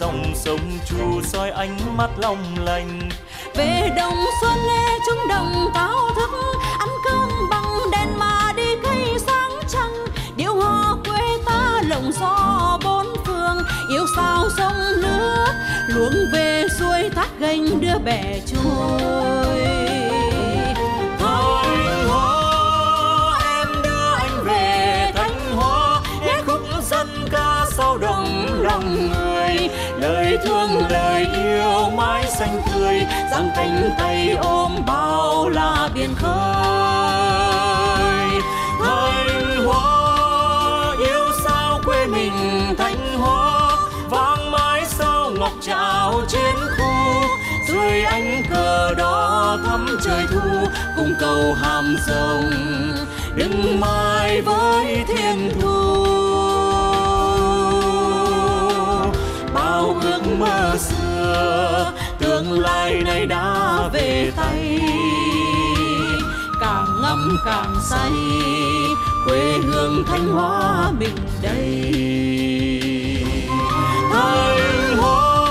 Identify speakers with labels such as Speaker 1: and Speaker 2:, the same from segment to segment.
Speaker 1: dòng sông chu soi ánh mắt long lành về đồng xuân nghe chúng đồng cao thức ăn cơm bằng đèn mà đi cây sáng trăng điệu hò quê ta lộng gió bốn phương yêu sao sông nước luống về xuôi thác gành đưa bè trôi thanh hóa em đưa anh về thanh hóa nghe khúc dân ca sau đồng lòng tay lời thương lời yêu mãi xanh tươi giang cánh tay ôm bao la biển khơi thanh hóa yêu sao quê mình thanh hóa vang mãi sao ngọc trào trên khu dưới ánh cờ đỏ thắm trời thu cùng cầu hàm rồng đứng mãi với thiên thu bao ước mơ xưa tương lai nay đã về tay càng ngắm càng say quê hương thanh hóa mình đây thanh hóa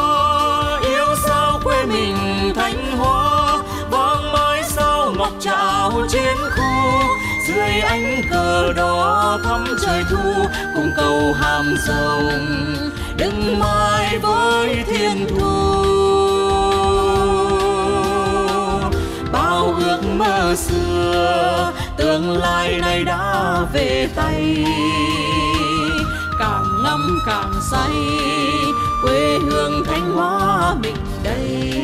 Speaker 1: yêu sao quê mình thanh hóa vang mãi sao ngọc trào trên khu dưới ánh cờ đỏ thắm trời thu cùng cầu hàm rồng đừng mãi với thiên thu bao ước mơ xưa tương lai này đã về tay càng ngắm càng say quê hương thanh hóa mình đây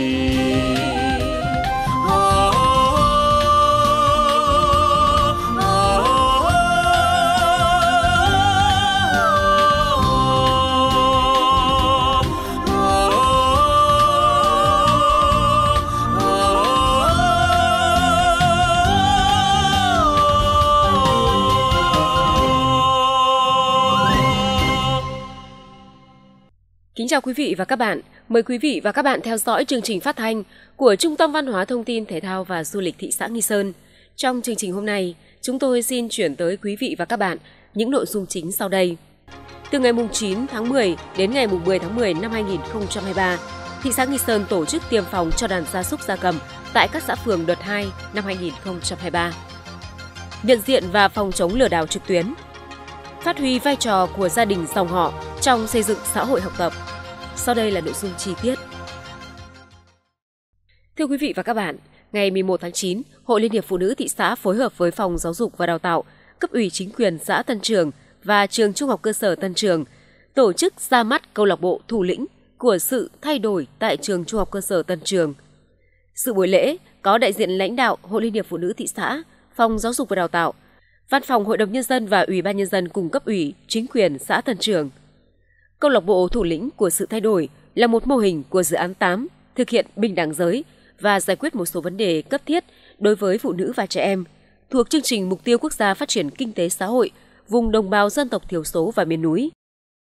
Speaker 1: Kính chào quý vị và các bạn. Mời quý vị và các bạn theo dõi chương trình phát thanh của Trung tâm Văn hóa Thông tin Thể thao và Du lịch thị xã Nghi Sơn. Trong chương trình hôm nay, chúng tôi xin chuyển tới quý vị và các bạn những nội dung chính sau đây. Từ ngày 9 tháng 10 đến ngày 10 tháng 10 năm 2023, thị xã Nghi Sơn tổ chức tiêm phòng cho đàn gia súc gia cầm tại các xã phường đợt 2 năm 2023. Nhận diện và phòng chống lừa đảo trực tuyến, phát huy vai trò của gia đình dòng họ trong xây dựng xã hội học tập sau đây là nội dung chi tiết. Thưa quý vị và các bạn, ngày 11 tháng 9, Hội Liên hiệp Phụ nữ thị xã phối hợp với Phòng Giáo dục và Đào tạo, cấp ủy chính quyền xã Tân Trường và trường Trung học cơ sở Tân Trường tổ chức ra mắt câu lạc bộ thủ lĩnh của sự thay đổi tại trường Trung học cơ sở Tân Trường. Sự buổi lễ có đại diện lãnh đạo Hội Liên hiệp Phụ nữ thị xã, Phòng Giáo dục và Đào tạo, Văn phòng Hội đồng Nhân dân và Ủy ban Nhân dân cùng cấp ủy, chính quyền xã Tân Trường – Câu lạc bộ thủ lĩnh của sự thay đổi là một mô hình của dự án 8 thực hiện bình đẳng giới và giải quyết một số vấn đề cấp thiết đối với phụ nữ và trẻ em thuộc chương trình Mục tiêu Quốc gia Phát triển Kinh tế Xã hội vùng đồng bào dân tộc thiểu số và miền núi.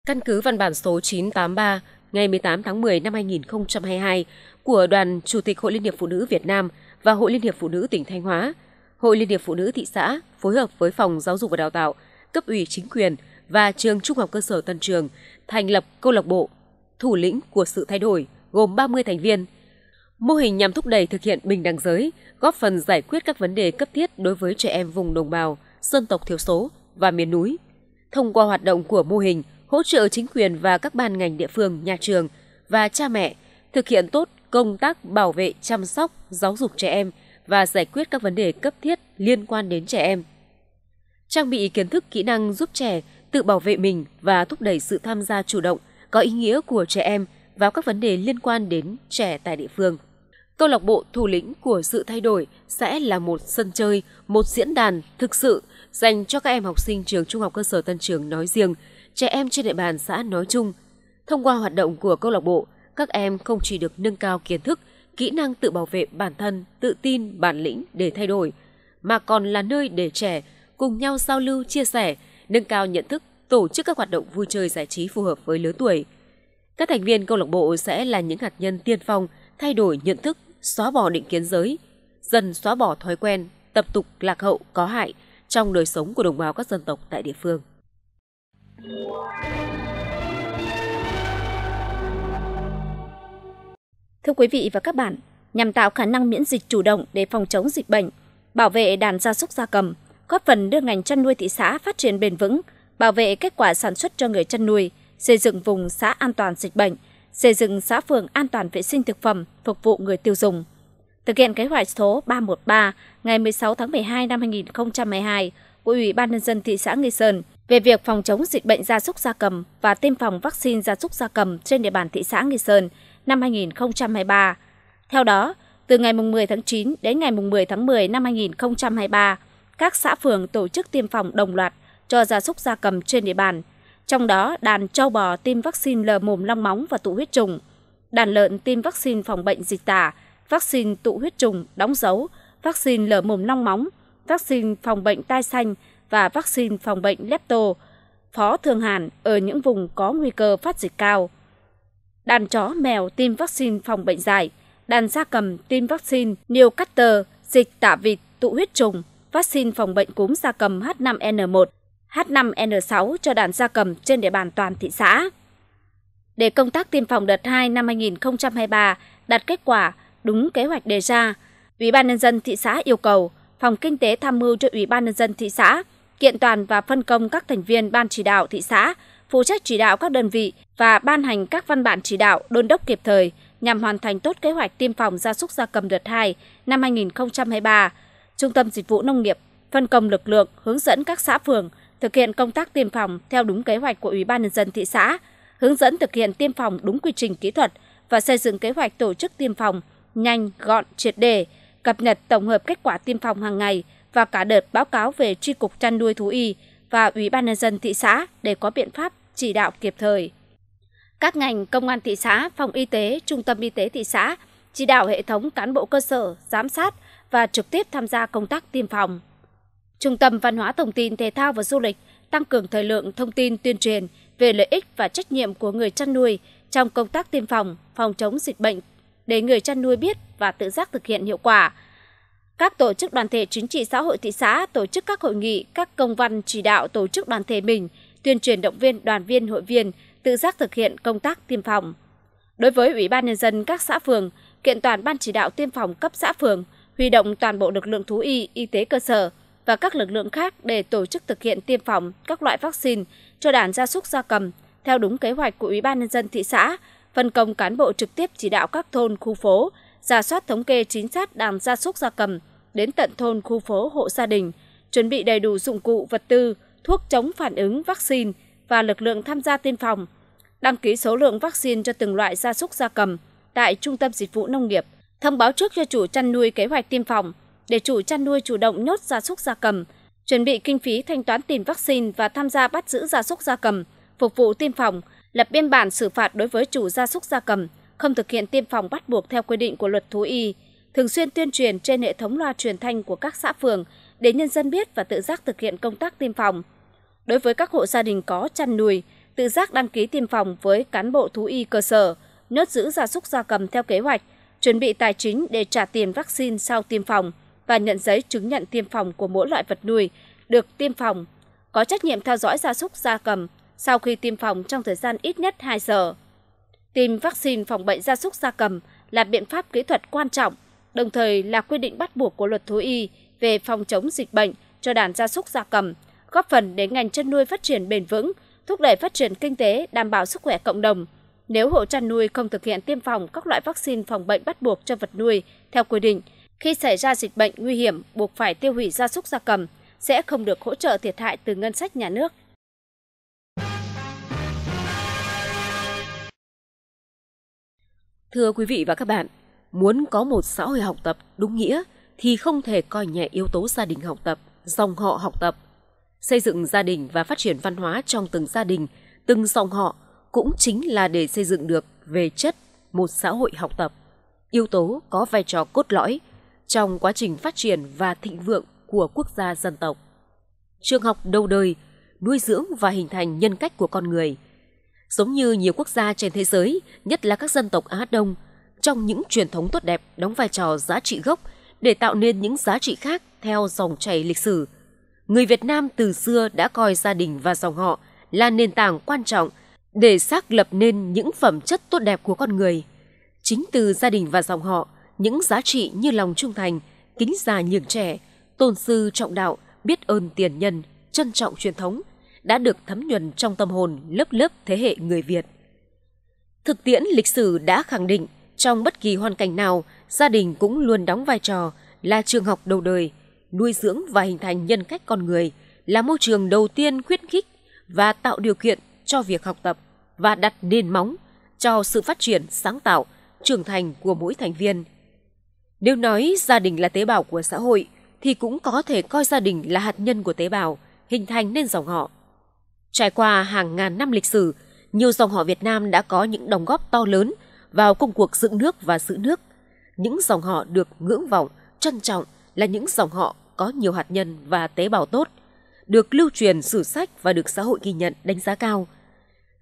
Speaker 1: Căn cứ văn bản số 983 ngày 18 tháng 10 năm 2022 của Đoàn Chủ tịch Hội Liên hiệp Phụ nữ Việt Nam và Hội Liên hiệp Phụ nữ tỉnh Thanh Hóa, Hội Liên hiệp Phụ nữ thị xã phối hợp với Phòng Giáo dục và Đào tạo, cấp ủy chính quyền và trường Trung học cơ sở Tân Trường thành lập câu lạc bộ Thủ lĩnh của sự thay đổi gồm 30 thành viên. Mô hình nhằm thúc đẩy thực hiện bình đẳng giới, góp phần giải quyết các vấn đề cấp thiết đối với trẻ em vùng đồng bào, dân tộc thiểu số và miền núi. Thông qua hoạt động của mô hình, hỗ trợ chính quyền và các ban ngành địa phương, nhà trường và cha mẹ thực hiện tốt công tác bảo vệ, chăm sóc, giáo dục trẻ em và giải quyết các vấn đề cấp thiết liên quan đến trẻ em. Trang bị kiến thức kỹ năng giúp trẻ tự bảo vệ mình và thúc đẩy sự tham gia chủ động, có ý nghĩa của trẻ em vào các vấn đề liên quan đến trẻ tại địa phương. Câu lạc bộ thủ lĩnh của sự thay đổi sẽ là một sân chơi, một diễn đàn thực sự dành cho các em học sinh trường trung học cơ sở Tân Trường nói riêng, trẻ em trên địa bàn xã nói chung. Thông qua hoạt động của câu lạc bộ, các em không chỉ được nâng cao kiến thức, kỹ năng tự bảo vệ bản thân, tự tin, bản lĩnh để thay đổi, mà còn là nơi để trẻ cùng nhau giao lưu, chia sẻ nâng cao nhận thức, tổ chức các hoạt động vui chơi giải trí phù hợp với lứa tuổi. Các thành viên câu lạc bộ sẽ là những hạt nhân tiên phong thay đổi nhận thức, xóa bỏ định kiến giới, dần xóa bỏ thói quen, tập tục lạc hậu có hại trong đời sống của đồng bào các dân tộc tại địa phương. Thưa quý vị và các bạn,
Speaker 2: nhằm tạo khả năng miễn dịch chủ động để phòng chống dịch bệnh, bảo vệ đàn gia súc gia cầm, góp phần đưa ngành chăn nuôi thị xã phát triển bền vững, bảo vệ kết quả sản xuất cho người chăn nuôi, xây dựng vùng xã an toàn dịch bệnh, xây dựng xã phường an toàn vệ sinh thực phẩm phục vụ người tiêu dùng. Thực hiện kế hoạch số 313 ngày 16 tháng 12 năm 2012 của Ủy ban nhân dân thị xã Nghi Sơn về việc phòng chống dịch bệnh gia súc gia cầm và tiêm phòng vaccine gia súc gia cầm trên địa bàn thị xã Nghi Sơn năm 2023. Theo đó, từ ngày 10 tháng 9 đến ngày 10 tháng 10 năm 2023, các xã phường tổ chức tiêm phòng đồng loạt cho gia súc gia cầm trên địa bàn. Trong đó, đàn trâu bò tiêm vaccine lờ mồm long móng và tụ huyết trùng, đàn lợn tiêm vaccine phòng bệnh dịch tả, vaccine tụ huyết trùng, đóng dấu, vaccine lở mồm long móng, vaccine phòng bệnh tai xanh và vaccine phòng bệnh lepto, phó thường hàn ở những vùng có nguy cơ phát dịch cao. Đàn chó, mèo tiêm vaccine phòng bệnh dại, đàn gia cầm tiêm vaccine Newcastle, dịch tả vịt, tụ huyết trùng, vaccine phòng bệnh cúm gia cầm H5N1, H5N6 cho đàn gia cầm trên địa bàn toàn thị xã. Để công tác tiêm phòng đợt 2 năm 2023 đạt kết quả đúng kế hoạch đề ra, Ủy ban nhân dân thị xã yêu cầu Phòng Kinh tế tham mưu cho Ủy ban nhân dân thị xã kiện toàn và phân công các thành viên ban chỉ đạo thị xã phụ trách chỉ đạo các đơn vị và ban hành các văn bản chỉ đạo đôn đốc kịp thời nhằm hoàn thành tốt kế hoạch tiêm phòng gia súc gia cầm đợt 2 năm 2023 Trung tâm Dịch vụ Nông nghiệp phân công lực lượng hướng dẫn các xã phường thực hiện công tác tiêm phòng theo đúng kế hoạch của Ủy ban nhân dân thị xã, hướng dẫn thực hiện tiêm phòng đúng quy trình kỹ thuật và xây dựng kế hoạch tổ chức tiêm phòng nhanh, gọn, triệt đề, cập nhật tổng hợp kết quả tiêm phòng hàng ngày và cả đợt báo cáo về tri cục chăn nuôi thú y và Ủy ban nhân dân thị xã để có biện pháp chỉ đạo kịp thời. Các ngành công an thị xã, phòng y tế, trung tâm y tế thị xã chỉ đạo hệ thống cán bộ cơ sở giám sát và trực tiếp tham gia công tác tiêm phòng. Trung tâm Văn hóa Thông tin Thể thao và Du lịch tăng cường thời lượng thông tin tuyên truyền về lợi ích và trách nhiệm của người chăn nuôi trong công tác tiêm phòng, phòng chống dịch bệnh để người chăn nuôi biết và tự giác thực hiện hiệu quả. Các tổ chức đoàn thể chính trị xã hội thị xã tổ chức các hội nghị, các công văn chỉ đạo tổ chức đoàn thể mình tuyên truyền động viên đoàn viên hội viên tự giác thực hiện công tác tiêm phòng. Đối với Ủy ban nhân dân các xã phường, kiện toàn ban chỉ đạo tiêm phòng cấp xã phường – huy động toàn bộ lực lượng thú y, y tế cơ sở và các lực lượng khác để tổ chức thực hiện tiêm phòng các loại vaccine cho đàn gia súc gia cầm theo đúng kế hoạch của Ủy ban Nhân dân thị xã, phân công cán bộ trực tiếp chỉ đạo các thôn, khu phố, giả soát thống kê chính xác đàn gia súc gia cầm đến tận thôn, khu phố, hộ gia đình, chuẩn bị đầy đủ dụng cụ, vật tư, thuốc chống phản ứng, vaccine và lực lượng tham gia tiêm phòng, đăng ký số lượng vaccine cho từng loại gia súc gia cầm tại Trung tâm Dịch vụ Nông nghiệp – thông báo trước cho chủ chăn nuôi kế hoạch tiêm phòng để chủ chăn nuôi chủ động nhốt gia súc gia cầm, chuẩn bị kinh phí thanh toán tiền vaccine và tham gia bắt giữ gia súc gia cầm, phục vụ tiêm phòng, lập biên bản xử phạt đối với chủ gia súc gia cầm không thực hiện tiêm phòng bắt buộc theo quy định của luật thú y, thường xuyên tuyên truyền trên hệ thống loa truyền thanh của các xã phường để nhân dân biết và tự giác thực hiện công tác tiêm phòng. Đối với các hộ gia đình có chăn nuôi, tự giác đăng ký tiêm phòng với cán bộ thú y cơ sở, nhốt giữ gia súc gia cầm theo kế hoạch – chuẩn bị tài chính để trả tiền vaccine sau tiêm phòng và nhận giấy chứng nhận tiêm phòng của mỗi loại vật nuôi được tiêm phòng, có trách nhiệm theo dõi gia súc gia cầm sau khi tiêm phòng trong thời gian ít nhất 2 giờ. Tiêm vaccine phòng bệnh gia súc gia cầm là biện pháp kỹ thuật quan trọng, đồng thời là quy định bắt buộc của luật thú y về phòng chống dịch bệnh cho đàn gia súc gia cầm, góp phần để ngành chăn nuôi phát triển bền vững, thúc đẩy phát triển kinh tế, đảm bảo sức khỏe cộng đồng – nếu hộ chăn nuôi không thực hiện tiêm phòng các loại vaccine phòng bệnh bắt buộc cho vật nuôi theo quy định, khi xảy ra dịch bệnh nguy hiểm buộc phải tiêu hủy gia súc gia cầm sẽ không được hỗ trợ thiệt hại từ ngân sách nhà nước.
Speaker 1: Thưa quý vị và các bạn, muốn có một xã hội học tập đúng nghĩa thì không thể coi nhẹ yếu tố gia đình học tập, dòng họ học tập. Xây dựng gia đình và phát triển văn hóa trong từng gia đình, từng dòng họ – cũng chính là để xây dựng được về chất một xã hội học tập, yếu tố có vai trò cốt lõi trong quá trình phát triển và thịnh vượng của quốc gia dân tộc. Trường học đầu đời nuôi dưỡng và hình thành nhân cách của con người. Giống như nhiều quốc gia trên thế giới, nhất là các dân tộc Á Đông, trong những truyền thống tốt đẹp đóng vai trò giá trị gốc để tạo nên những giá trị khác theo dòng chảy lịch sử. Người Việt Nam từ xưa đã coi gia đình và dòng họ là nền tảng quan trọng để xác lập nên những phẩm chất tốt đẹp của con người. Chính từ gia đình và dòng họ, những giá trị như lòng trung thành, kính già nhường trẻ, tôn sư trọng đạo, biết ơn tiền nhân, trân trọng truyền thống đã được thấm nhuần trong tâm hồn lớp lớp thế hệ người Việt. Thực tiễn lịch sử đã khẳng định trong bất kỳ hoàn cảnh nào, gia đình cũng luôn đóng vai trò là trường học đầu đời, nuôi dưỡng và hình thành nhân cách con người, là môi trường đầu tiên khuyến khích và tạo điều kiện cho việc học tập, và đặt nền móng cho sự phát triển sáng tạo, trưởng thành của mỗi thành viên. Nếu nói gia đình là tế bào của xã hội thì cũng có thể coi gia đình là hạt nhân của tế bào, hình thành nên dòng họ. Trải qua hàng ngàn năm lịch sử, nhiều dòng họ Việt Nam đã có những đóng góp to lớn vào công cuộc dựng nước và giữ nước. Những dòng họ được ngưỡng vọng, trân trọng là những dòng họ có nhiều hạt nhân và tế bào tốt, được lưu truyền sử sách và được xã hội ghi nhận đánh giá cao –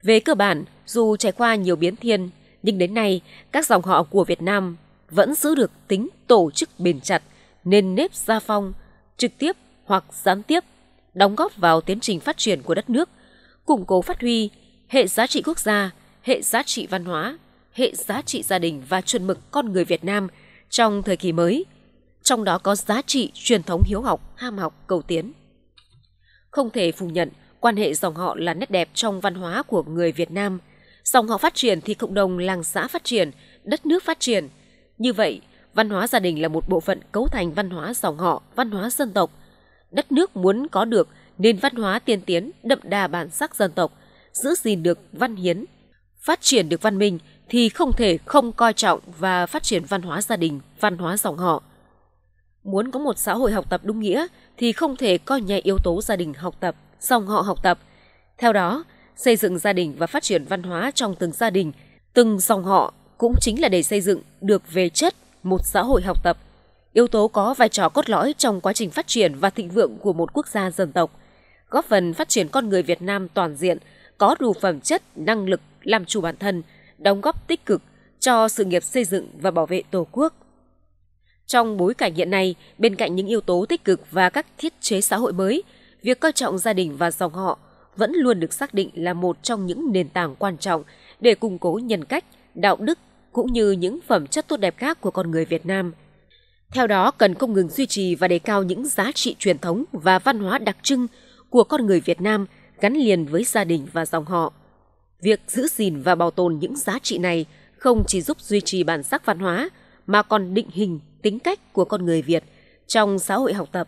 Speaker 1: về cơ bản, dù trải qua nhiều biến thiên, nhưng đến nay các dòng họ của Việt Nam vẫn giữ được tính tổ chức bền chặt, nên nếp gia phong, trực tiếp hoặc gián tiếp, đóng góp vào tiến trình phát triển của đất nước, củng cố phát huy hệ giá trị quốc gia, hệ giá trị văn hóa, hệ giá trị gia đình và chuẩn mực con người Việt Nam trong thời kỳ mới, trong đó có giá trị truyền thống hiếu học, ham học, cầu tiến. Không thể phủ nhận – Quan hệ dòng họ là nét đẹp trong văn hóa của người Việt Nam. Dòng họ phát triển thì cộng đồng làng xã phát triển, đất nước phát triển. Như vậy, văn hóa gia đình là một bộ phận cấu thành văn hóa dòng họ, văn hóa dân tộc. Đất nước muốn có được nền văn hóa tiên tiến, đậm đà bản sắc dân tộc, giữ gìn được văn hiến, phát triển được văn minh thì không thể không coi trọng và phát triển văn hóa gia đình, văn hóa dòng họ. Muốn có một xã hội học tập đúng nghĩa thì không thể coi nhẹ yếu tố gia đình học tập dòng họ học tập. Theo đó, xây dựng gia đình và phát triển văn hóa trong từng gia đình, từng dòng họ cũng chính là để xây dựng được về chất một xã hội học tập, yếu tố có vai trò cốt lõi trong quá trình phát triển và thịnh vượng của một quốc gia dân tộc, góp phần phát triển con người Việt Nam toàn diện, có đủ phẩm chất, năng lực làm chủ bản thân, đóng góp tích cực cho sự nghiệp xây dựng và bảo vệ Tổ quốc. Trong bối cảnh hiện nay, bên cạnh những yếu tố tích cực và các thiết chế xã hội mới, việc coi trọng gia đình và dòng họ vẫn luôn được xác định là một trong những nền tảng quan trọng để củng cố nhân cách, đạo đức cũng như những phẩm chất tốt đẹp khác của con người Việt Nam. Theo đó, cần không ngừng duy trì và đề cao những giá trị truyền thống và văn hóa đặc trưng của con người Việt Nam gắn liền với gia đình và dòng họ. Việc giữ gìn và bảo tồn những giá trị này không chỉ giúp duy trì bản sắc văn hóa mà còn định hình tính cách của con người Việt trong xã hội học tập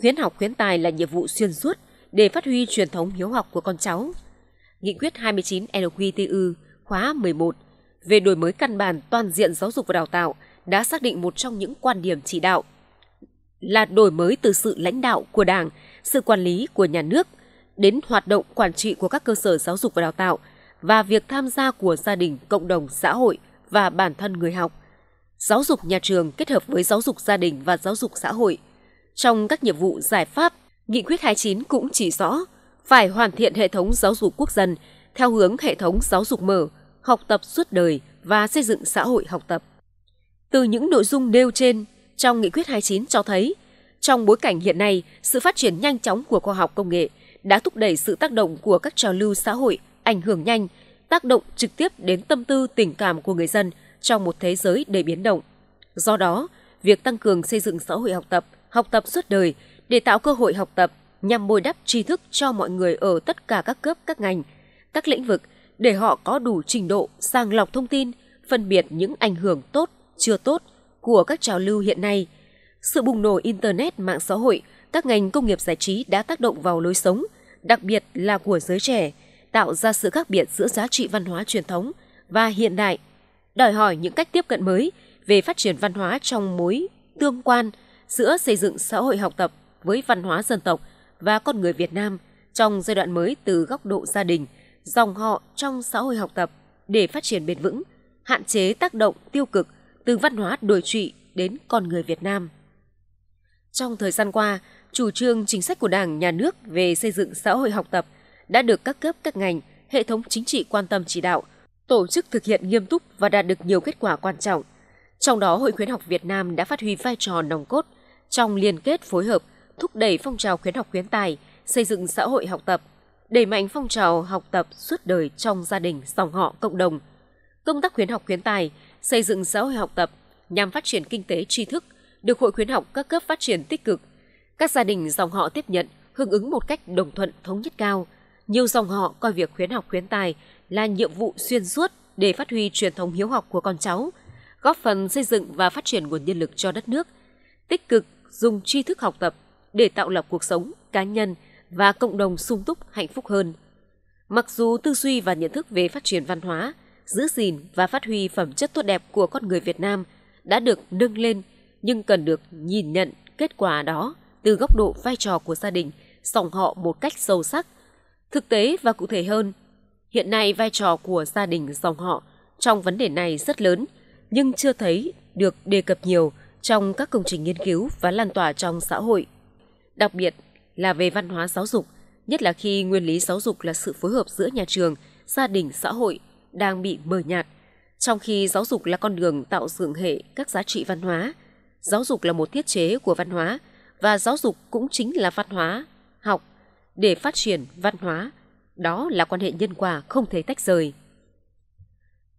Speaker 1: Khuyến học khuyến tài là nhiệm vụ xuyên suốt để phát huy truyền thống hiếu học của con cháu. Nghị quyết 29 NQTU khóa 11 về đổi mới căn bản toàn diện giáo dục và đào tạo đã xác định một trong những quan điểm chỉ đạo là đổi mới từ sự lãnh đạo của Đảng, sự quản lý của nhà nước đến hoạt động quản trị của các cơ sở giáo dục và đào tạo và việc tham gia của gia đình, cộng đồng, xã hội và bản thân người học. Giáo dục nhà trường kết hợp với giáo dục gia đình và giáo dục xã hội – trong các nhiệm vụ giải pháp, Nghị quyết 29 cũng chỉ rõ phải hoàn thiện hệ thống giáo dục quốc dân theo hướng hệ thống giáo dục mở, học tập suốt đời và xây dựng xã hội học tập. Từ những nội dung nêu trên trong Nghị quyết 29 cho thấy, trong bối cảnh hiện nay, sự phát triển nhanh chóng của khoa học công nghệ đã thúc đẩy sự tác động của các trào lưu xã hội ảnh hưởng nhanh, tác động trực tiếp đến tâm tư tình cảm của người dân trong một thế giới đầy biến động. Do đó, việc tăng cường xây dựng xã hội học tập – học tập suốt đời để tạo cơ hội học tập nhằm bồi đắp tri thức cho mọi người ở tất cả các cấp các ngành, các lĩnh vực để họ có đủ trình độ sàng lọc thông tin, phân biệt những ảnh hưởng tốt, chưa tốt của các trào lưu hiện nay. Sự bùng nổ Internet, mạng xã hội, các ngành công nghiệp giải trí đã tác động vào lối sống, đặc biệt là của giới trẻ, tạo ra sự khác biệt giữa giá trị văn hóa truyền thống và hiện đại, đòi hỏi những cách tiếp cận mới về phát triển văn hóa trong mối tương quan – giữa xây dựng xã hội học tập với văn hóa dân tộc và con người Việt Nam trong giai đoạn mới từ góc độ gia đình, dòng họ trong xã hội học tập để phát triển bền vững, hạn chế tác động tiêu cực từ văn hóa đồi trụy đến con người Việt Nam. Trong thời gian qua, chủ trương chính sách của Đảng, Nhà nước về xây dựng xã hội học tập đã được các cấp các ngành, hệ thống chính trị quan tâm chỉ đạo, tổ chức thực hiện nghiêm túc và đạt được nhiều kết quả quan trọng. Trong đó, Hội khuyến học Việt Nam đã phát huy vai trò nòng cốt – trong liên kết phối hợp, thúc đẩy phong trào khuyến học khuyến tài, xây dựng xã hội học tập, đẩy mạnh phong trào học tập suốt đời trong gia đình, dòng họ, cộng đồng. Công tác khuyến học khuyến tài, xây dựng xã hội học tập nhằm phát triển kinh tế tri thức, được Hội khuyến học các cấp phát triển tích cực. Các gia đình dòng họ tiếp nhận, hưởng ứng một cách đồng thuận thống nhất cao. Nhiều dòng họ coi việc khuyến học khuyến tài là nhiệm vụ xuyên suốt để phát huy truyền thống hiếu học của con cháu, góp phần xây dựng và phát triển nguồn nhân lực cho đất nước, tích cực dùng tri thức học tập để tạo lập cuộc sống cá nhân và cộng đồng sung túc hạnh phúc hơn. Mặc dù tư duy và nhận thức về phát triển văn hóa, giữ gìn và phát huy phẩm chất tốt đẹp của con người Việt Nam đã được nâng lên nhưng cần được nhìn nhận kết quả đó từ góc độ vai trò của gia đình, dòng họ một cách sâu sắc, thực tế và cụ thể hơn. Hiện nay vai trò của gia đình dòng họ trong vấn đề này rất lớn nhưng chưa thấy được đề cập nhiều trong các công trình nghiên cứu và lan tỏa trong xã hội, đặc biệt là về văn hóa giáo dục, nhất là khi nguyên lý giáo dục là sự phối hợp giữa nhà trường, gia đình, xã hội đang bị mờ nhạt, trong khi giáo dục là con đường tạo dựng hệ các giá trị văn hóa, giáo dục là một thiết chế của văn hóa và giáo dục cũng chính là văn hóa, học để phát triển văn hóa, đó là quan hệ nhân quả không thể tách rời.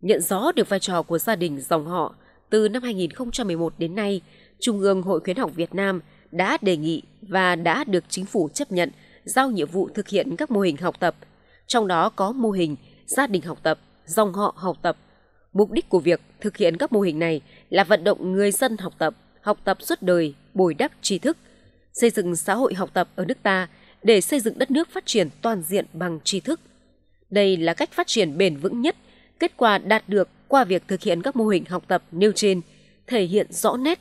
Speaker 1: Nhận rõ được vai trò của gia đình dòng họ từ năm 2011 đến nay, Trung ương Hội Khuyến học Việt Nam đã đề nghị và đã được chính phủ chấp nhận giao nhiệm vụ thực hiện các mô hình học tập, trong đó có mô hình gia đình học tập, dòng họ học tập. Mục đích của việc thực hiện các mô hình này là vận động người dân học tập, học tập suốt đời, bồi đắp tri thức, xây dựng xã hội học tập ở nước ta để xây dựng đất nước phát triển toàn diện bằng tri thức. Đây là cách phát triển bền vững nhất, kết quả đạt được qua việc thực hiện các mô hình học tập nêu trên thể hiện rõ nét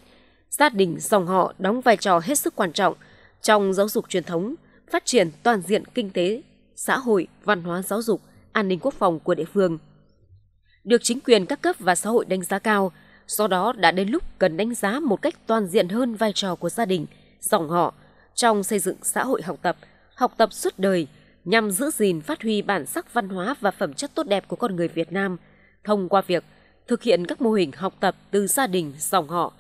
Speaker 1: gia đình dòng họ đóng vai trò hết sức quan trọng trong giáo dục truyền thống, phát triển toàn diện kinh tế, xã hội, văn hóa giáo dục, an ninh quốc phòng của địa phương. Được chính quyền các cấp và xã hội đánh giá cao, do đó đã đến lúc cần đánh giá một cách toàn diện hơn vai trò của gia đình, dòng họ trong xây dựng xã hội học tập, học tập suốt đời nhằm giữ gìn phát huy bản sắc văn hóa và phẩm chất tốt đẹp của con người Việt Nam – thông qua việc thực hiện các mô hình học tập từ gia đình, dòng họ.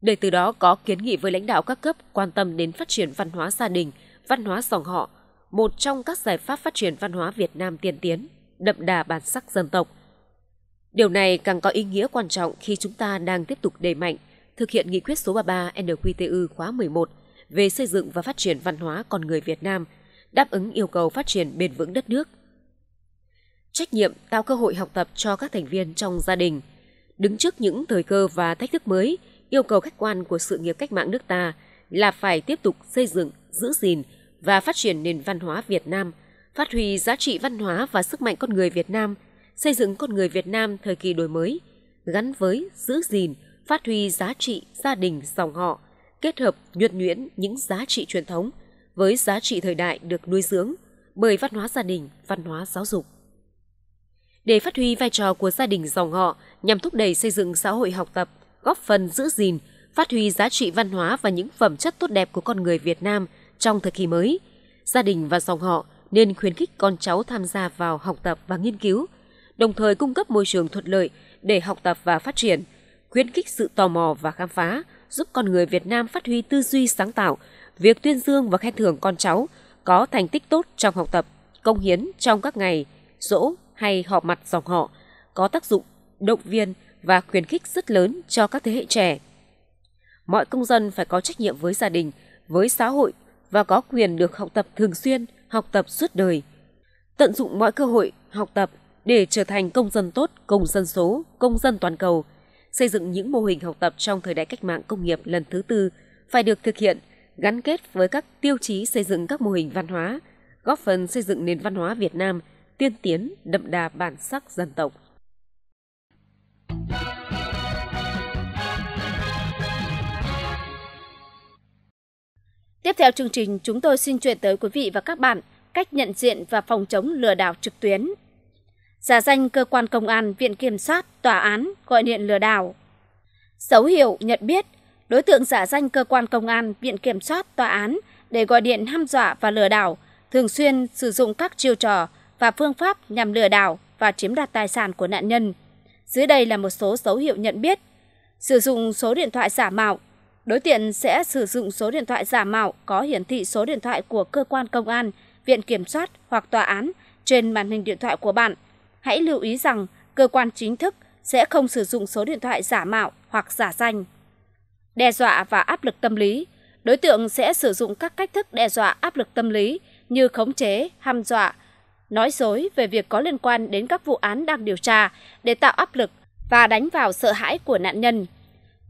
Speaker 1: Để từ đó có kiến nghị với lãnh đạo các cấp quan tâm đến phát triển văn hóa gia đình, văn hóa dòng họ, một trong các giải pháp phát triển văn hóa Việt Nam tiên tiến, đậm đà bản sắc dân tộc. Điều này càng có ý nghĩa quan trọng khi chúng ta đang tiếp tục đẩy mạnh thực hiện nghị quyết số 33 NQTU khóa 11 về xây dựng và phát triển văn hóa con người Việt Nam, đáp ứng yêu cầu phát triển bền vững đất nước – trách nhiệm tạo cơ hội học tập cho các thành viên trong gia đình. Đứng trước những thời cơ và thách thức mới, yêu cầu khách quan của sự nghiệp cách mạng nước ta là phải tiếp tục xây dựng, giữ gìn và phát triển nền văn hóa Việt Nam, phát huy giá trị văn hóa và sức mạnh con người Việt Nam, xây dựng con người Việt Nam thời kỳ đổi mới, gắn với giữ gìn, phát huy giá trị gia đình dòng họ, kết hợp nhuận nhuyễn những giá trị truyền thống với giá trị thời đại được nuôi dưỡng bởi văn hóa gia đình, văn hóa giáo dục để phát huy vai trò của gia đình dòng họ nhằm thúc đẩy xây dựng xã hội học tập, góp phần giữ gìn, phát huy giá trị văn hóa và những phẩm chất tốt đẹp của con người Việt Nam trong thời kỳ mới. Gia đình và dòng họ nên khuyến khích con cháu tham gia vào học tập và nghiên cứu, đồng thời cung cấp môi trường thuận lợi để học tập và phát triển, khuyến khích sự tò mò và khám phá, giúp con người Việt Nam phát huy tư duy sáng tạo, việc tuyên dương và khen thưởng con cháu có thành tích tốt trong học tập, công hiến trong các ngày dỗ, hay họp mặt dòng họ có tác dụng động viên và khuyến khích rất lớn cho các thế hệ trẻ. Mọi công dân phải có trách nhiệm với gia đình, với xã hội và có quyền được học tập thường xuyên, học tập suốt đời. Tận dụng mọi cơ hội học tập để trở thành công dân tốt, công dân số, công dân toàn cầu, xây dựng những mô hình học tập trong thời đại cách mạng công nghiệp lần thứ tư phải được thực hiện gắn kết với các tiêu chí xây dựng các mô hình văn hóa, góp phần xây dựng nền văn hóa Việt Nam – tiên tiến, đậm đà bản sắc dân tộc. Tiếp theo chương trình,
Speaker 2: chúng tôi xin chuyển tới quý vị và các bạn cách nhận diện và phòng chống lừa đảo trực tuyến. Giả danh cơ quan công an, viện kiểm sát, tòa án gọi điện lừa đảo. Dấu hiệu nhận biết, đối tượng giả danh cơ quan công an, viện kiểm sát, tòa án để gọi điện hăm dọa và lừa đảo, thường xuyên sử dụng các chiêu trò và phương pháp nhằm lừa đảo và chiếm đoạt tài sản của nạn nhân. Dưới đây là một số dấu hiệu nhận biết. Sử dụng số điện thoại giả mạo. Đối tượng sẽ sử dụng số điện thoại giả mạo có hiển thị số điện thoại của cơ quan công an, viện kiểm soát hoặc tòa án trên màn hình điện thoại của bạn. Hãy lưu ý rằng cơ quan chính thức sẽ không sử dụng số điện thoại giả mạo hoặc giả danh. Đe dọa và áp lực tâm lý. Đối tượng sẽ sử dụng các cách thức đe dọa áp lực tâm lý như khống chế, hăm dọa, nói dối về việc có liên quan đến các vụ án đang điều tra để tạo áp lực và đánh vào sợ hãi của nạn nhân.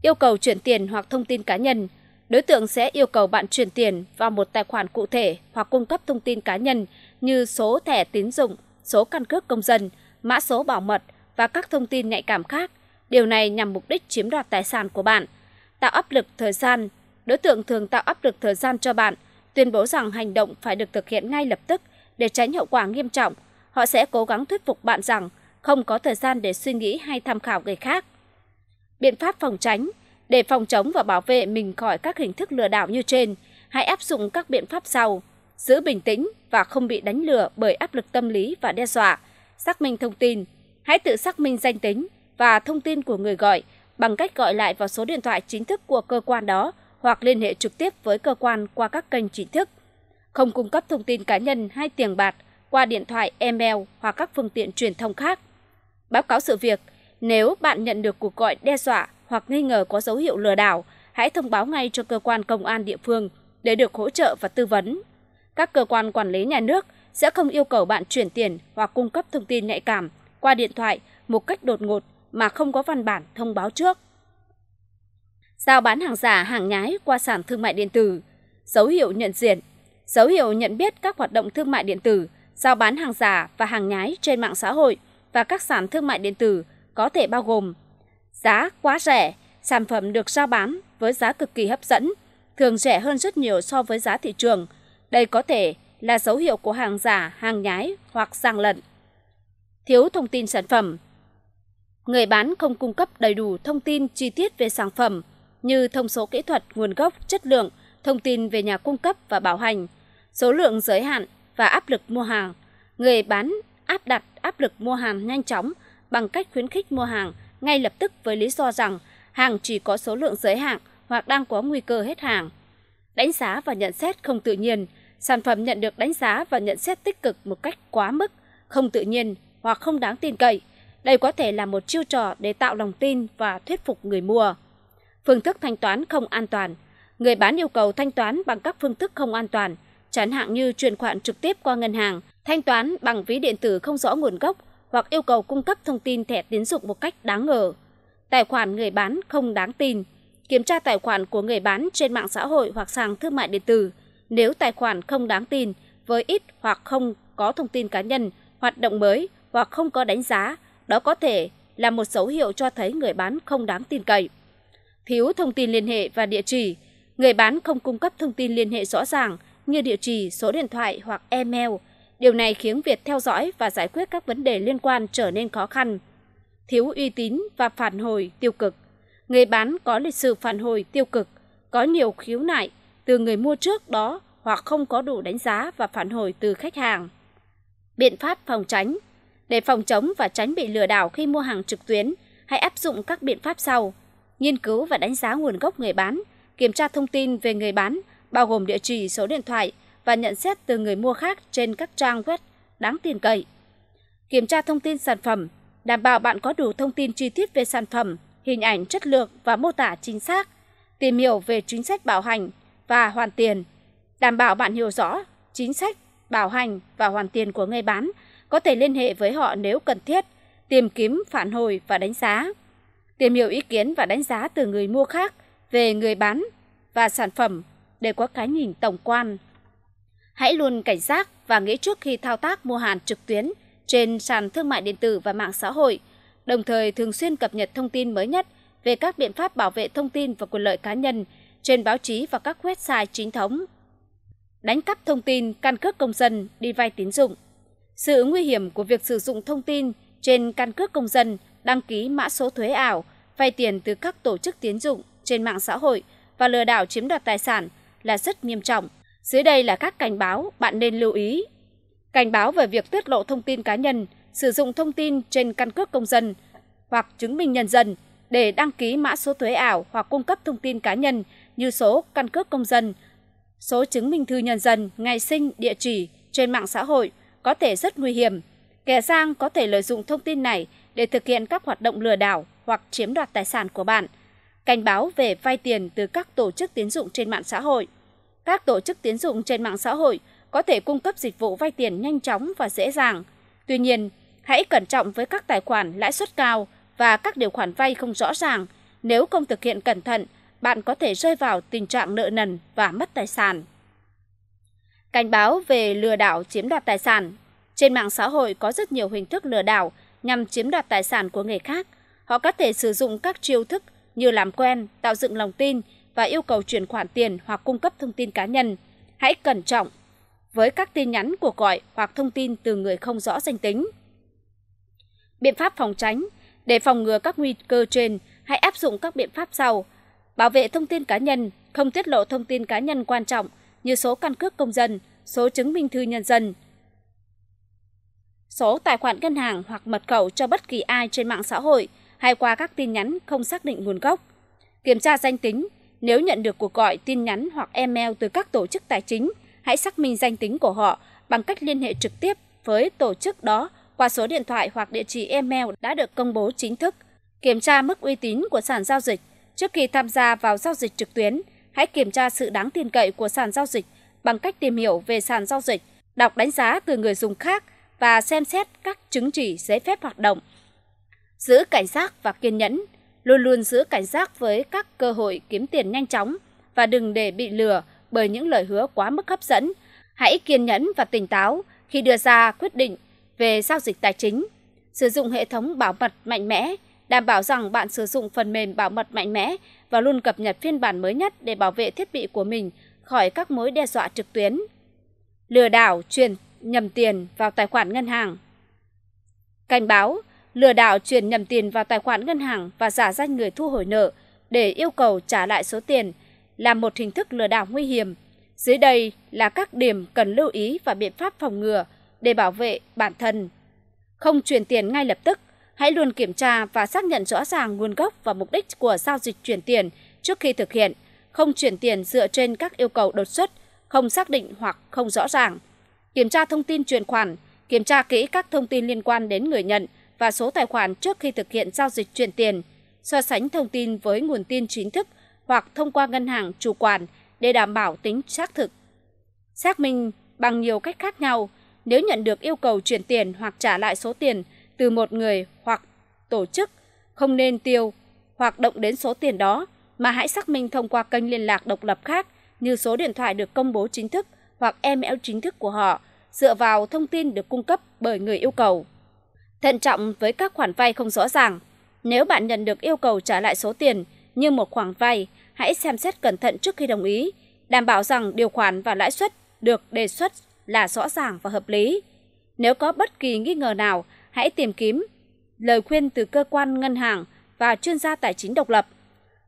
Speaker 2: Yêu cầu chuyển tiền hoặc thông tin cá nhân, đối tượng sẽ yêu cầu bạn chuyển tiền vào một tài khoản cụ thể hoặc cung cấp thông tin cá nhân như số thẻ tín dụng, số căn cước công dân, mã số bảo mật và các thông tin nhạy cảm khác. Điều này nhằm mục đích chiếm đoạt tài sản của bạn. Tạo áp lực thời gian, đối tượng thường tạo áp lực thời gian cho bạn, tuyên bố rằng hành động phải được thực hiện ngay lập tức – để tránh hậu quả nghiêm trọng, họ sẽ cố gắng thuyết phục bạn rằng không có thời gian để suy nghĩ hay tham khảo người khác. Biện pháp phòng tránh Để phòng chống và bảo vệ mình khỏi các hình thức lừa đảo như trên, hãy áp dụng các biện pháp sau. Giữ bình tĩnh và không bị đánh lừa bởi áp lực tâm lý và đe dọa. Xác minh thông tin. Hãy tự xác minh danh tính và thông tin của người gọi bằng cách gọi lại vào số điện thoại chính thức của cơ quan đó hoặc liên hệ trực tiếp với cơ quan qua các kênh chính thức không cung cấp thông tin cá nhân hay tiền bạc qua điện thoại, email hoặc các phương tiện truyền thông khác. Báo cáo sự việc, nếu bạn nhận được cuộc gọi đe dọa hoặc nghi ngờ có dấu hiệu lừa đảo, hãy thông báo ngay cho cơ quan công an địa phương để được hỗ trợ và tư vấn. Các cơ quan quản lý nhà nước sẽ không yêu cầu bạn chuyển tiền hoặc cung cấp thông tin nhạy cảm qua điện thoại một cách đột ngột mà không có văn bản thông báo trước. Giao bán hàng giả, hàng nhái qua sàn thương mại điện tử, dấu hiệu nhận diện dấu hiệu nhận biết các hoạt động thương mại điện tử, giao bán hàng giả và hàng nhái trên mạng xã hội và các sản thương mại điện tử có thể bao gồm giá quá rẻ, sản phẩm được giao bán với giá cực kỳ hấp dẫn, thường rẻ hơn rất nhiều so với giá thị trường. Đây có thể là dấu hiệu của hàng giả, hàng nhái hoặc gian lận. Thiếu thông tin sản phẩm Người bán không cung cấp đầy đủ thông tin chi tiết về sản phẩm như thông số kỹ thuật, nguồn gốc, chất lượng, thông tin về nhà cung cấp và bảo hành, số lượng giới hạn và áp lực mua hàng. Người bán áp đặt áp lực mua hàng nhanh chóng bằng cách khuyến khích mua hàng ngay lập tức với lý do rằng hàng chỉ có số lượng giới hạn hoặc đang có nguy cơ hết hàng. Đánh giá và nhận xét không tự nhiên, sản phẩm nhận được đánh giá và nhận xét tích cực một cách quá mức, không tự nhiên hoặc không đáng tin cậy. Đây có thể là một chiêu trò để tạo lòng tin và thuyết phục người mua. Phương thức thanh toán không an toàn. Người bán yêu cầu thanh toán bằng các phương thức không an toàn chẳng hạn như chuyển khoản trực tiếp qua ngân hàng, thanh toán bằng ví điện tử không rõ nguồn gốc hoặc yêu cầu cung cấp thông tin thẻ tín dụng một cách đáng ngờ. Tài khoản người bán không đáng tin. Kiểm tra tài khoản của người bán trên mạng xã hội hoặc sàn thương mại điện tử. Nếu tài khoản không đáng tin với ít hoặc không có thông tin cá nhân, hoạt động mới hoặc không có đánh giá, đó có thể là một dấu hiệu cho thấy người bán không đáng tin cậy. Thiếu thông tin liên hệ và địa chỉ, người bán không cung cấp thông tin liên hệ rõ ràng như địa chỉ, số điện thoại hoặc email. Điều này khiến việc theo dõi và giải quyết các vấn đề liên quan trở nên khó khăn. Thiếu uy tín và phản hồi tiêu cực. Người bán có lịch sử phản hồi tiêu cực, có nhiều khiếu nại từ người mua trước đó hoặc không có đủ đánh giá và phản hồi từ khách hàng. Biện pháp phòng tránh Để phòng chống và tránh bị lừa đảo khi mua hàng trực tuyến, hãy áp dụng các biện pháp sau. Nghiên cứu và đánh giá nguồn gốc người bán, kiểm tra thông tin về người bán bao gồm địa chỉ, số điện thoại và nhận xét từ người mua khác trên các trang web đáng tin cậy. Kiểm tra thông tin sản phẩm, đảm bảo bạn có đủ thông tin chi tiết về sản phẩm, hình ảnh chất lượng và mô tả chính xác, tìm hiểu về chính sách bảo hành và hoàn tiền, đảm bảo bạn hiểu rõ chính sách bảo hành và hoàn tiền của người bán, có thể liên hệ với họ nếu cần thiết, tìm kiếm phản hồi và đánh giá, tìm hiểu ý kiến và đánh giá từ người mua khác về người bán và sản phẩm để có cái nhìn tổng quan. Hãy luôn cảnh giác và nghĩ trước khi thao tác mua hàng trực tuyến trên sàn thương mại điện tử và mạng xã hội, đồng thời thường xuyên cập nhật thông tin mới nhất về các biện pháp bảo vệ thông tin và quyền lợi cá nhân trên báo chí và các website chính thống. Đánh cắp thông tin căn cước công dân đi vay tín dụng. Sự nguy hiểm của việc sử dụng thông tin trên căn cước công dân đăng ký mã số thuế ảo, vay tiền từ các tổ chức tiến dụng trên mạng xã hội và lừa đảo chiếm đoạt tài sản – là rất nghiêm trọng. Dưới đây là các cảnh báo bạn nên lưu ý. Cảnh báo về việc tiết lộ thông tin cá nhân, sử dụng thông tin trên căn cước công dân hoặc chứng minh nhân dân để đăng ký mã số thuế ảo hoặc cung cấp thông tin cá nhân như số căn cước công dân, số chứng minh thư nhân dân, ngày sinh, địa chỉ trên mạng xã hội có thể rất nguy hiểm. Kẻ gian có thể lợi dụng thông tin này để thực hiện các hoạt động lừa đảo hoặc chiếm đoạt tài sản của bạn – cảnh báo về vay tiền từ các tổ chức tiến dụng trên mạng xã hội. Các tổ chức tiến dụng trên mạng xã hội có thể cung cấp dịch vụ vay tiền nhanh chóng và dễ dàng. Tuy nhiên, hãy cẩn trọng với các tài khoản lãi suất cao và các điều khoản vay không rõ ràng. Nếu không thực hiện cẩn thận, bạn có thể rơi vào tình trạng nợ nần và mất tài sản. Cảnh báo về lừa đảo chiếm đoạt tài sản Trên mạng xã hội có rất nhiều hình thức lừa đảo nhằm chiếm đoạt tài sản của người khác. Họ có thể sử dụng các chiêu thức như làm quen, tạo dựng lòng tin và yêu cầu chuyển khoản tiền hoặc cung cấp thông tin cá nhân. Hãy cẩn trọng với các tin nhắn cuộc gọi hoặc thông tin từ người không rõ danh tính. Biện pháp phòng tránh Để phòng ngừa các nguy cơ trên, hãy áp dụng các biện pháp sau. Bảo vệ thông tin cá nhân, không tiết lộ thông tin cá nhân quan trọng như số căn cước công dân, số chứng minh thư nhân dân, số tài khoản ngân hàng hoặc mật khẩu cho bất kỳ ai trên mạng xã hội – hay qua các tin nhắn không xác định nguồn gốc. Kiểm tra danh tính, nếu nhận được cuộc gọi, tin nhắn hoặc email từ các tổ chức tài chính, hãy xác minh danh tính của họ bằng cách liên hệ trực tiếp với tổ chức đó qua số điện thoại hoặc địa chỉ email đã được công bố chính thức. Kiểm tra mức uy tín của sàn giao dịch trước khi tham gia vào giao dịch trực tuyến, hãy kiểm tra sự đáng tin cậy của sàn giao dịch bằng cách tìm hiểu về sàn giao dịch, đọc đánh giá từ người dùng khác và xem xét các chứng chỉ giấy phép hoạt động giữ cảnh giác và kiên nhẫn, luôn luôn giữ cảnh giác với các cơ hội kiếm tiền nhanh chóng và đừng để bị lừa bởi những lời hứa quá mức hấp dẫn. Hãy kiên nhẫn và tỉnh táo khi đưa ra quyết định về giao dịch tài chính. Sử dụng hệ thống bảo mật mạnh mẽ, đảm bảo rằng bạn sử dụng phần mềm bảo mật mạnh mẽ và luôn cập nhật phiên bản mới nhất để bảo vệ thiết bị của mình khỏi các mối đe dọa trực tuyến. Lừa đảo chuyển nhầm tiền vào tài khoản ngân hàng. Cảnh báo lừa đảo chuyển nhầm tiền vào tài khoản ngân hàng và giả danh người thu hồi nợ để yêu cầu trả lại số tiền là một hình thức lừa đảo nguy hiểm. Dưới đây là các điểm cần lưu ý và biện pháp phòng ngừa để bảo vệ bản thân. Không chuyển tiền ngay lập tức, hãy luôn kiểm tra và xác nhận rõ ràng nguồn gốc và mục đích của giao dịch chuyển tiền trước khi thực hiện, không chuyển tiền dựa trên các yêu cầu đột xuất, không xác định hoặc không rõ ràng. Kiểm tra thông tin chuyển khoản, kiểm tra kỹ các thông tin liên quan đến người nhận, và số tài khoản trước khi thực hiện giao dịch chuyển tiền, so sánh thông tin với nguồn tin chính thức hoặc thông qua ngân hàng chủ quản để đảm bảo tính xác thực. Xác minh bằng nhiều cách khác nhau, nếu nhận được yêu cầu chuyển tiền hoặc trả lại số tiền từ một người hoặc tổ chức, không nên tiêu hoặc động đến số tiền đó mà hãy xác minh thông qua kênh liên lạc độc lập khác như số điện thoại được công bố chính thức hoặc email chính thức của họ, dựa vào thông tin được cung cấp bởi người yêu cầu. Thận trọng với các khoản vay không rõ ràng. Nếu bạn nhận được yêu cầu trả lại số tiền như một khoản vay, hãy xem xét cẩn thận trước khi đồng ý, đảm bảo rằng điều khoản và lãi suất được đề xuất là rõ ràng và hợp lý. Nếu có bất kỳ nghi ngờ nào, hãy tìm kiếm lời khuyên từ cơ quan ngân hàng và chuyên gia tài chính độc lập.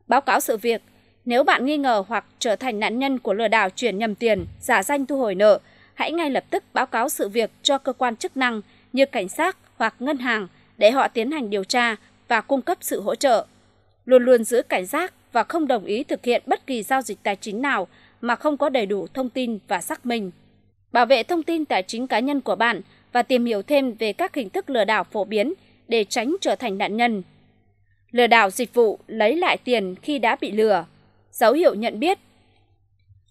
Speaker 2: Báo cáo sự việc nếu bạn nghi ngờ hoặc trở thành nạn nhân của lừa đảo chuyển nhầm tiền, giả danh thu hồi nợ, hãy ngay lập tức báo cáo sự việc cho cơ quan chức năng như cảnh sát, hoặc ngân hàng để họ tiến hành điều tra và cung cấp sự hỗ trợ. Luôn luôn giữ cảnh giác và không đồng ý thực hiện bất kỳ giao dịch tài chính nào mà không có đầy đủ thông tin và xác minh. Bảo vệ thông tin tài chính cá nhân của bạn và tìm hiểu thêm về các hình thức lừa đảo phổ biến để tránh trở thành nạn nhân. Lừa đảo dịch vụ lấy lại tiền khi đã bị lừa. Dấu hiệu nhận biết.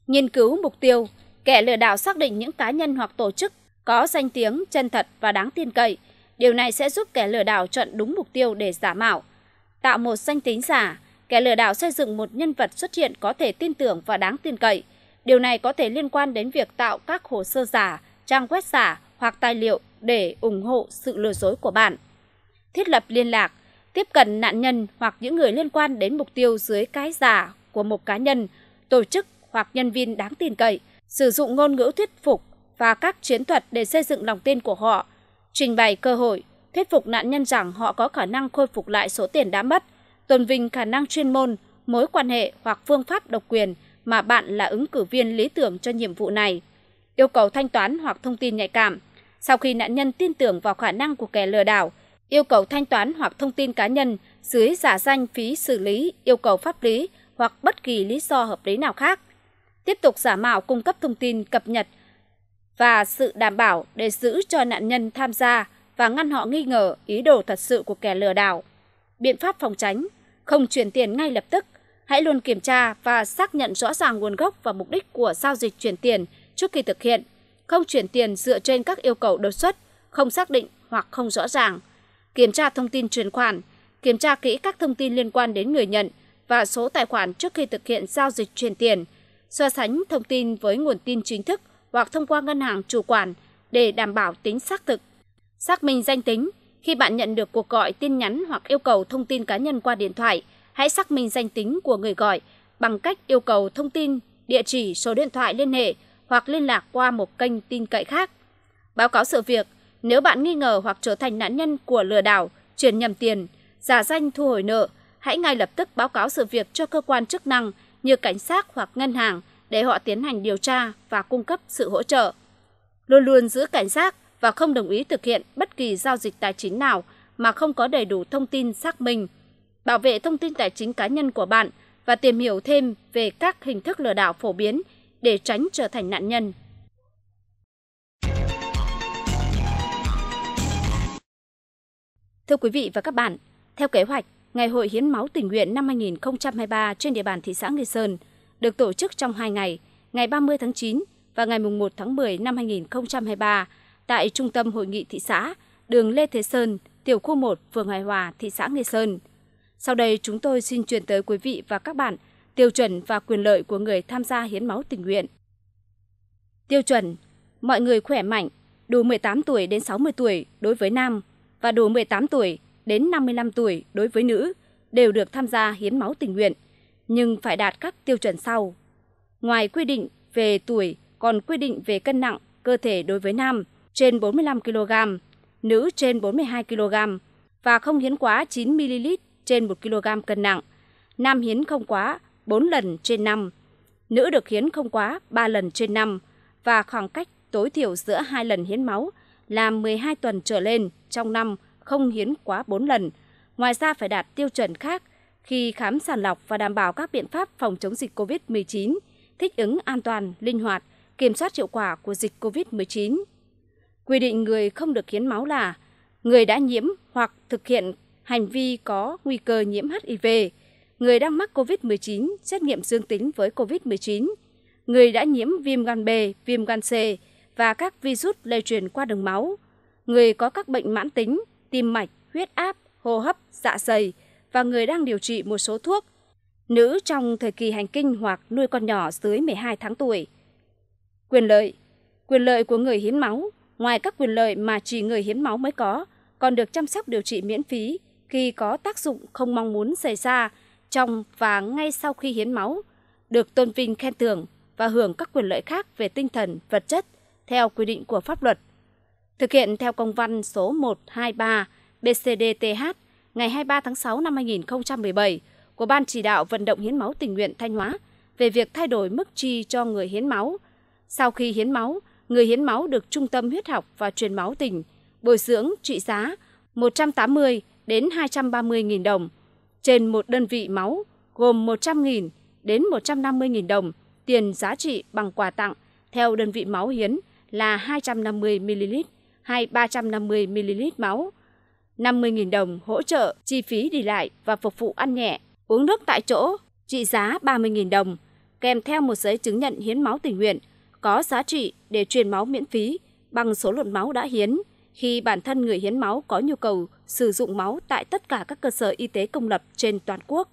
Speaker 2: Nghiên cứu mục tiêu, kẻ lừa đảo xác định những cá nhân hoặc tổ chức có danh tiếng chân thật và đáng tin cậy Điều này sẽ giúp kẻ lừa đảo chọn đúng mục tiêu để giả mạo. Tạo một danh tính giả, kẻ lừa đảo xây dựng một nhân vật xuất hiện có thể tin tưởng và đáng tin cậy. Điều này có thể liên quan đến việc tạo các hồ sơ giả, trang web giả hoặc tài liệu để ủng hộ sự lừa dối của bạn. Thiết lập liên lạc, tiếp cận nạn nhân hoặc những người liên quan đến mục tiêu dưới cái giả của một cá nhân, tổ chức hoặc nhân viên đáng tin cậy, sử dụng ngôn ngữ thuyết phục và các chiến thuật để xây dựng lòng tin của họ – trình bày cơ hội, thuyết phục nạn nhân rằng họ có khả năng khôi phục lại số tiền đã mất, tôn vinh khả năng chuyên môn, mối quan hệ hoặc phương pháp độc quyền mà bạn là ứng cử viên lý tưởng cho nhiệm vụ này. Yêu cầu thanh toán hoặc thông tin nhạy cảm. Sau khi nạn nhân tin tưởng vào khả năng của kẻ lừa đảo, yêu cầu thanh toán hoặc thông tin cá nhân dưới giả danh phí xử lý, yêu cầu pháp lý hoặc bất kỳ lý do hợp lý nào khác. Tiếp tục giả mạo cung cấp thông tin cập nhật và sự đảm bảo để giữ cho nạn nhân tham gia và ngăn họ nghi ngờ ý đồ thật sự của kẻ lừa đảo. Biện pháp phòng tránh, không chuyển tiền ngay lập tức, hãy luôn kiểm tra và xác nhận rõ ràng nguồn gốc và mục đích của giao dịch chuyển tiền trước khi thực hiện, không chuyển tiền dựa trên các yêu cầu đột xuất, không xác định hoặc không rõ ràng. Kiểm tra thông tin chuyển khoản, kiểm tra kỹ các thông tin liên quan đến người nhận và số tài khoản trước khi thực hiện giao dịch chuyển tiền, so sánh thông tin với nguồn tin chính thức – hoặc thông qua ngân hàng chủ quản để đảm bảo tính xác thực. Xác minh danh tính, khi bạn nhận được cuộc gọi tin nhắn hoặc yêu cầu thông tin cá nhân qua điện thoại, hãy xác minh danh tính của người gọi bằng cách yêu cầu thông tin, địa chỉ, số điện thoại liên hệ hoặc liên lạc qua một kênh tin cậy khác. Báo cáo sự việc, nếu bạn nghi ngờ hoặc trở thành nạn nhân của lừa đảo, chuyển nhầm tiền, giả danh thu hồi nợ, hãy ngay lập tức báo cáo sự việc cho cơ quan chức năng như cảnh sát hoặc ngân hàng – để họ tiến hành điều tra và cung cấp sự hỗ trợ. Luôn luôn giữ cảnh giác và không đồng ý thực hiện bất kỳ giao dịch tài chính nào mà không có đầy đủ thông tin xác minh. Bảo vệ thông tin tài chính cá nhân của bạn và tìm hiểu thêm về các hình thức lừa đảo phổ biến để tránh trở thành nạn nhân. Thưa quý vị và các bạn, theo kế hoạch, Ngày hội hiến máu tình nguyện năm 2023 trên địa bàn thị xã Nghi Sơn – được tổ chức trong 2 ngày, ngày 30 tháng 9 và ngày 1 tháng 10 năm 2023 tại Trung tâm Hội nghị Thị xã, đường Lê Thế Sơn, tiểu khu 1, phường Hải Hòa, thị xã Nghi Sơn. Sau đây chúng tôi xin truyền tới quý vị và các bạn tiêu chuẩn và quyền lợi của người tham gia hiến máu tình nguyện. Tiêu chuẩn, mọi người khỏe mạnh, đủ 18 tuổi đến 60 tuổi đối với nam và đủ 18 tuổi đến 55 tuổi đối với nữ đều được tham gia hiến máu tình nguyện – nhưng phải đạt các tiêu chuẩn sau. Ngoài quy định về tuổi, còn quy định về cân nặng cơ thể đối với nam trên 45 kg, nữ trên 42 kg và không hiến quá 9 ml trên 1 kg cân nặng. Nam hiến không quá 4 lần trên năm, nữ được hiến không quá 3 lần trên năm và khoảng cách tối thiểu giữa hai lần hiến máu là 12 tuần trở lên trong năm không hiến quá 4 lần. Ngoài ra phải đạt tiêu chuẩn khác – khi khám sàng lọc và đảm bảo các biện pháp phòng chống dịch COVID-19, thích ứng an toàn, linh hoạt, kiểm soát hiệu quả của dịch COVID-19. Quy định người không được hiến máu là người đã nhiễm hoặc thực hiện hành vi có nguy cơ nhiễm HIV, người đang mắc COVID-19 xét nghiệm dương tính với COVID-19, người đã nhiễm viêm gan B, viêm gan C và các virus lây truyền qua đường máu, người có các bệnh mãn tính, tim mạch, huyết áp, hô hấp, dạ dày – và người đang điều trị một số thuốc. Nữ trong thời kỳ hành kinh hoặc nuôi con nhỏ dưới 12 tháng tuổi. Quyền lợi Quyền lợi của người hiến máu, ngoài các quyền lợi mà chỉ người hiến máu mới có, còn được chăm sóc điều trị miễn phí khi có tác dụng không mong muốn xảy ra trong và ngay sau khi hiến máu, được tôn vinh khen thưởng và hưởng các quyền lợi khác về tinh thần, vật chất theo quy định của pháp luật. Thực hiện theo công văn số 123 BCDTH ngày 23 tháng 6 năm 2017 của Ban chỉ đạo vận động hiến máu tình nguyện Thanh Hóa về việc thay đổi mức chi cho người hiến máu. Sau khi hiến máu, người hiến máu được Trung tâm Huyết học và Truyền máu tỉnh bồi dưỡng trị giá 180 đến 230.000 đồng trên một đơn vị máu gồm 100.000 đến 150.000 đồng tiền giá trị bằng quà tặng theo đơn vị máu hiến là 250ml hay 350ml máu 50.000 đồng hỗ trợ chi phí đi lại và phục vụ ăn nhẹ, uống nước tại chỗ trị giá 30.000 đồng, kèm theo một giấy chứng nhận hiến máu tình nguyện có giá trị để truyền máu miễn phí bằng số lượng máu đã hiến khi bản thân người hiến máu có nhu cầu sử dụng máu tại tất cả các cơ sở y tế công lập trên toàn quốc.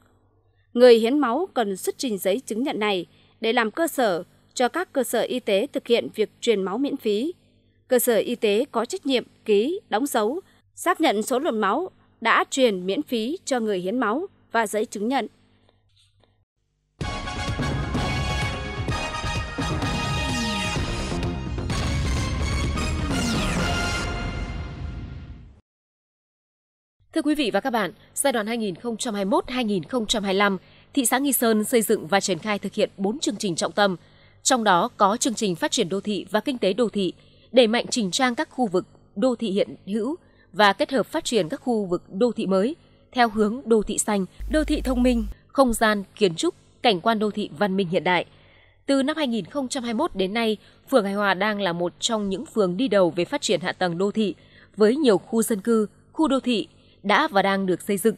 Speaker 2: Người hiến máu cần xuất trình giấy chứng nhận này để làm cơ sở cho các cơ sở y tế thực hiện việc truyền máu miễn phí. Cơ sở y tế có trách nhiệm ký, đóng dấu xác nhận số lượng máu đã truyền miễn phí cho người hiến máu và giấy chứng nhận.
Speaker 1: Thưa quý vị và các bạn, giai đoạn 2021-2025, thị xã Nghi Sơn xây dựng và triển khai thực hiện 4 chương trình trọng tâm, trong đó có chương trình phát triển đô thị và kinh tế đô thị, đẩy mạnh chỉnh trang các khu vực đô thị hiện hữu, và kết hợp phát triển các khu vực đô thị mới theo hướng đô thị xanh, đô thị thông minh, không gian, kiến trúc, cảnh quan đô thị văn minh hiện đại. Từ năm 2021 đến nay, phường Hải Hòa đang là một trong những phường đi đầu về phát triển hạ tầng đô thị với nhiều khu dân cư, khu đô thị đã và đang được xây dựng.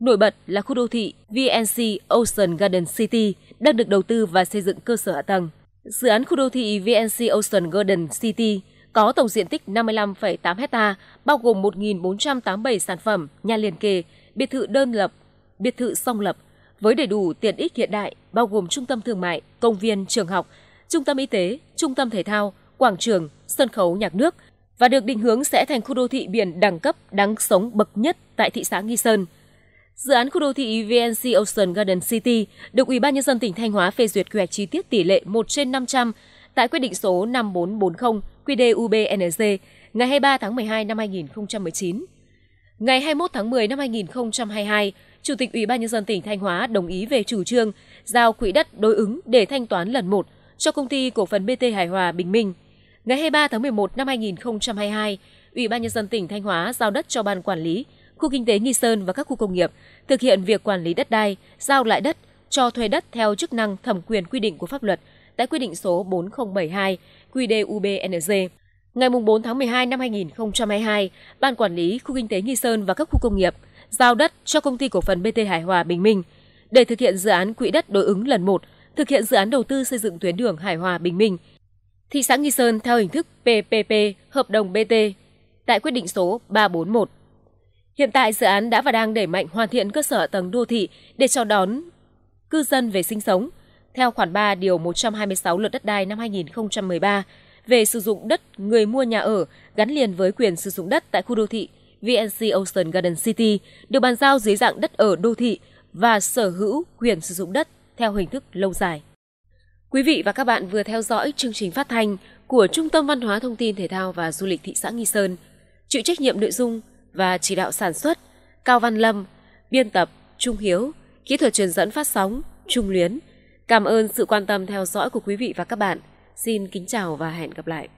Speaker 1: Nổi bật là khu đô thị VNC Ocean Garden City đang được đầu tư và xây dựng cơ sở hạ tầng. Dự án khu đô thị VNC Ocean Garden City có tổng diện tích 55,8 hecta, bao gồm 1.487 sản phẩm, nhà liền kề, biệt thự đơn lập, biệt thự song lập, với đầy đủ tiện ích hiện đại, bao gồm trung tâm thương mại, công viên, trường học, trung tâm y tế, trung tâm thể thao, quảng trường, sân khấu nhạc nước và được định hướng sẽ thành khu đô thị biển đẳng cấp đáng sống bậc nhất tại thị xã Nghi Sơn. Dự án khu đô thị VNC Ocean Garden City được Ủy ban nhân dân tỉnh Thanh Hóa phê duyệt quy hoạch chi tiết tỷ lệ 1 trên 500 tại quyết định số 5440 QĐ-UBNC ngày 23 tháng 12 năm 2019. Ngày 21 tháng 10 năm 2022, Chủ tịch Ủy ban nhân dân tỉnh Thanh Hóa đồng ý về chủ trương giao quỹ đất đối ứng để thanh toán lần một cho công ty cổ phần BT Hải Hòa Bình Minh. Ngày 23 tháng 11 năm 2022, Ủy ban nhân dân tỉnh Thanh Hóa giao đất cho ban quản lý khu kinh tế Nghi Sơn và các khu công nghiệp thực hiện việc quản lý đất đai, giao lại đất, cho thuê đất theo chức năng thẩm quyền quy định của pháp luật – tại quyết định số 4072 QĐ-UBNZ. Ngày 4 tháng 12 năm 2022, Ban Quản lý Khu Kinh tế Nghi Sơn và các khu công nghiệp giao đất cho Công ty Cổ phần BT Hải Hòa Bình Minh để thực hiện dự án quỹ đất đối ứng lần 1, thực hiện dự án đầu tư xây dựng tuyến đường Hải Hòa Bình Minh. Thị xã Nghi Sơn theo hình thức PPP, hợp đồng BT, tại quyết định số 341. Hiện tại dự án đã và đang đẩy mạnh hoàn thiện cơ sở tầng đô thị để chào đón cư dân về sinh sống, theo khoản 3 điều 126 luật đất đai năm 2013 về sử dụng đất người mua nhà ở gắn liền với quyền sử dụng đất tại khu đô thị VNC Ocean Garden City được bàn giao dưới dạng đất ở đô thị và sở hữu quyền sử dụng đất theo hình thức lâu dài. Quý vị và các bạn vừa theo dõi chương trình phát thanh của Trung tâm Văn hóa Thông tin Thể thao và Du lịch thị xã Nghi Sơn, chịu trách nhiệm nội dung và chỉ đạo sản xuất Cao Văn Lâm, biên tập Trung Hiếu, kỹ thuật truyền dẫn phát sóng Trung Luyến – Cảm ơn sự quan tâm theo dõi của quý vị và các bạn. Xin kính chào và hẹn gặp lại.